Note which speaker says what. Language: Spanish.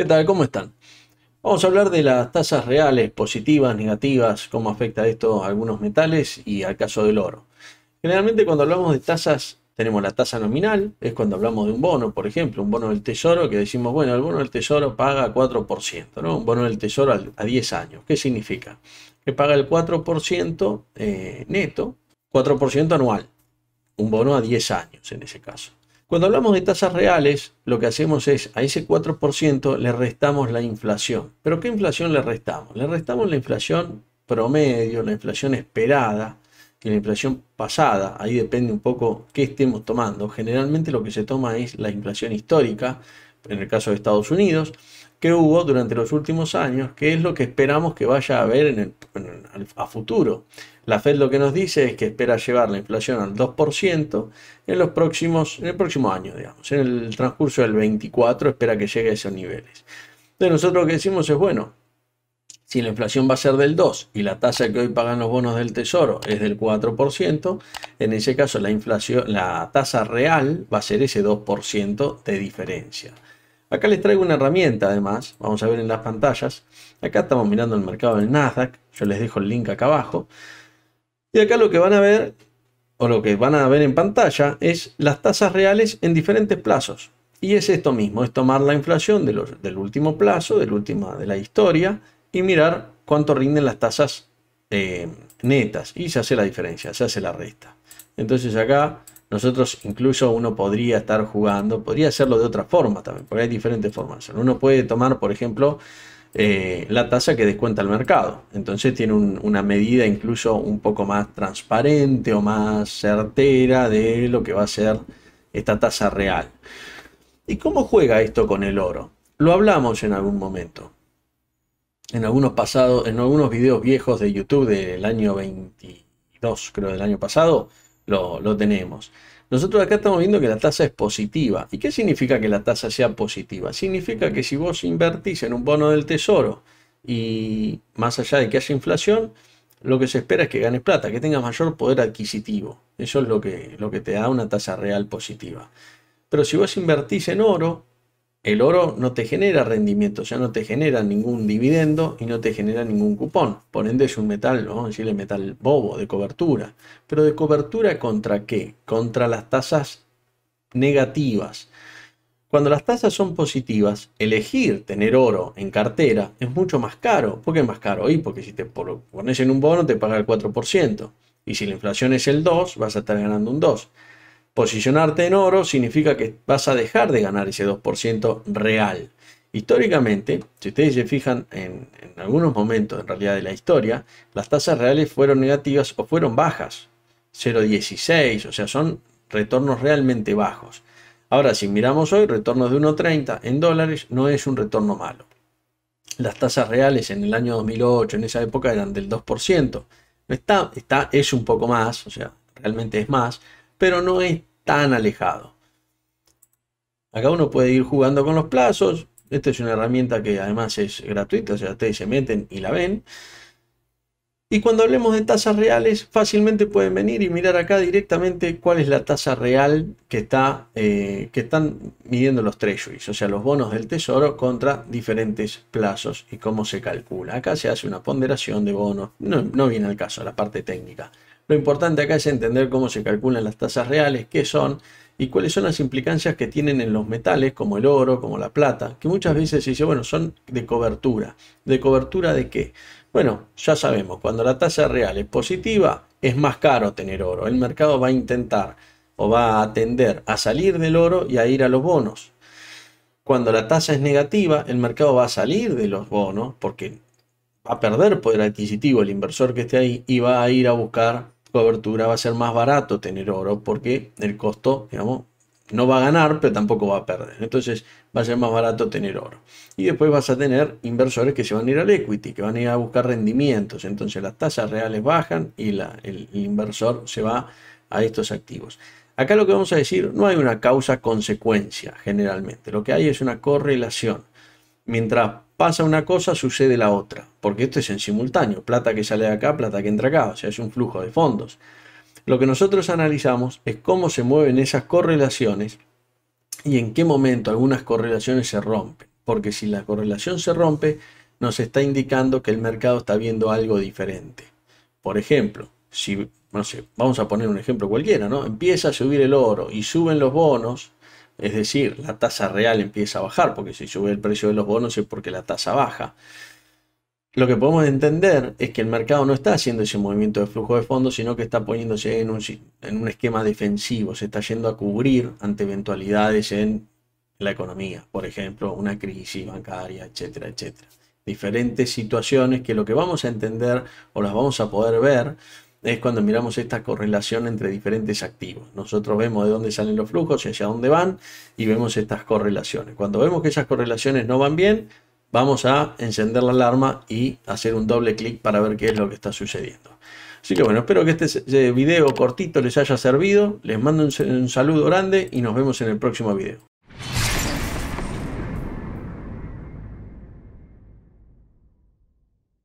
Speaker 1: ¿Qué tal? ¿Cómo están? Vamos a hablar de las tasas reales, positivas, negativas, cómo afecta esto a algunos metales y al caso del oro. Generalmente cuando hablamos de tasas tenemos la tasa nominal, es cuando hablamos de un bono, por ejemplo, un bono del tesoro que decimos, bueno, el bono del tesoro paga 4%, ¿no? Un bono del tesoro a 10 años. ¿Qué significa? Que paga el 4% eh, neto, 4% anual, un bono a 10 años en ese caso. Cuando hablamos de tasas reales, lo que hacemos es a ese 4% le restamos la inflación. ¿Pero qué inflación le restamos? Le restamos la inflación promedio, la inflación esperada y la inflación pasada. Ahí depende un poco qué estemos tomando. Generalmente lo que se toma es la inflación histórica, en el caso de Estados Unidos, que hubo durante los últimos años, que es lo que esperamos que vaya a haber a futuro. La Fed lo que nos dice es que espera llevar la inflación al 2% en, los próximos, en el próximo año, digamos, en el transcurso del 24 espera que llegue a esos niveles. Entonces, nosotros lo que decimos es, bueno, si la inflación va a ser del 2 y la tasa que hoy pagan los bonos del Tesoro es del 4%, en ese caso la, inflación, la tasa real va a ser ese 2% de diferencia. Acá les traigo una herramienta además, vamos a ver en las pantallas. Acá estamos mirando el mercado del Nasdaq, yo les dejo el link acá abajo. Y acá lo que van a ver, o lo que van a ver en pantalla, es las tasas reales en diferentes plazos. Y es esto mismo, es tomar la inflación del último plazo, del de la historia, y mirar cuánto rinden las tasas eh, netas. Y se hace la diferencia, se hace la resta. Entonces acá nosotros incluso uno podría estar jugando, podría hacerlo de otra forma también, porque hay diferentes formas. Uno puede tomar, por ejemplo, eh, la tasa que descuenta el mercado. Entonces tiene una medida incluso un poco más transparente o más certera de lo que va a ser esta tasa real. ¿Y cómo juega esto con el oro? Lo hablamos en algún momento. En algunos pasados, en algunos videos viejos de YouTube del año 22, creo del año pasado, lo, tenemos. Nosotros acá estamos viendo que la tasa es positiva. ¿Y qué significa que la tasa sea positiva? Significa que si vos invertís en un bono del tesoro y más allá de que haya inflación, lo que se espera es que ganes plata, que tengas mayor poder adquisitivo. Eso es lo que, lo que te da una tasa real positiva. Pero si vos invertís en oro, el oro no te genera rendimiento, ya no te genera ningún dividendo y no te genera ningún cupón. Por ende es un metal, vamos a decirle metal bobo, de cobertura. Pero de cobertura contra qué? Contra las tasas negativas. Cuando las tasas son positivas, elegir tener oro en cartera es mucho más caro. ¿Por qué es más caro? Y porque si te pones en un bono te paga el 4%. Y si la inflación es el 2, vas a estar ganando un 2. Posicionarte en oro significa que vas a dejar de ganar ese 2% real. Históricamente, si ustedes se fijan en, algunos momentos en realidad de la historia, las tasas reales fueron negativas o fueron bajas. 0,16, o sea, son retornos realmente bajos. Ahora, si miramos hoy, retornos de 1,30 en dólares no es un retorno malo. Las tasas reales en el año 2008, en esa época, eran del 2%. Está, está, es un poco más, o sea, realmente es más, pero no es tan alejado. Acá uno puede ir jugando con los plazos. Esta es una herramienta que además es gratuita, o sea, ustedes se meten y la ven. Y cuando hablemos de tasas reales, fácilmente pueden venir y mirar acá directamente cuál es la tasa real que, está, eh, que están midiendo los treasuries, o sea, los bonos del tesoro contra diferentes plazos y cómo se calcula. Acá se hace una ponderación de bonos, no, no viene al caso la parte técnica. Lo importante acá es entender cómo se calculan las tasas reales, qué son y cuáles son las implicancias que tienen en los metales, como el oro, como la plata, que muchas veces se dice, bueno, son de cobertura. ¿De cobertura de qué? Bueno, ya sabemos, cuando la tasa real es positiva, es más caro tener oro. El mercado va a intentar o va a atender a salir del oro y a ir a los bonos. Cuando la tasa es negativa, el mercado va a salir de los bonos porque va a perder poder adquisitivo el inversor que esté ahí y va a ir a buscar cobertura va a ser más barato tener oro porque el costo, digamos, no va a ganar, pero tampoco va a perder. Entonces va a ser más barato tener oro. Y después vas a tener inversores que se van a ir al equity, que van a ir a buscar rendimientos. Entonces las tasas reales bajan y el, el inversor se va a estos activos. Acá lo que vamos a decir, no hay una causa-consecuencia generalmente. Lo que hay es una correlación. Mientras pasa una cosa, sucede la otra, porque esto es en simultáneo, plata que sale de acá, plata que entra acá, o sea, es un flujo de fondos. Lo que nosotros analizamos es cómo se mueven esas correlaciones y en qué momento algunas correlaciones se rompen, porque si la correlación se rompe, nos está indicando que el mercado está viendo algo diferente. Por ejemplo, si, no sé, vamos a poner un ejemplo cualquiera, ¿no? Empieza a subir el oro y suben los bonos, es decir, la tasa real empieza a bajar, porque si sube el precio de los bonos es porque la tasa baja. Lo que podemos entender es que el mercado no está haciendo ese movimiento de flujo de fondos, sino que está poniéndose en un, esquema defensivo, se está yendo a cubrir ante eventualidades en la economía, por ejemplo, una crisis bancaria, etcétera, etcétera. Diferentes situaciones que lo que vamos a entender o las vamos a poder ver es cuando miramos esta correlación entre diferentes activos. Nosotros vemos de dónde salen los flujos y hacia dónde van y vemos estas correlaciones. Cuando vemos que esas correlaciones no van bien, vamos a encender la alarma y hacer un doble clic para ver qué es lo que está sucediendo. Así que bueno, espero que este eh, video cortito les haya servido. Les mando un saludo grande y nos vemos en el próximo video.